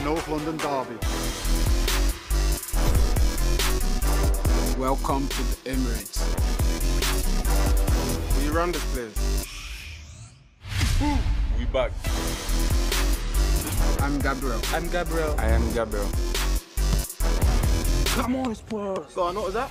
the North London Derby. Welcome to the Emirates. We run this place? We back. I'm Gabriel. I'm Gabriel. I am Gabriel. Come on, Spurs. Go on, what was that?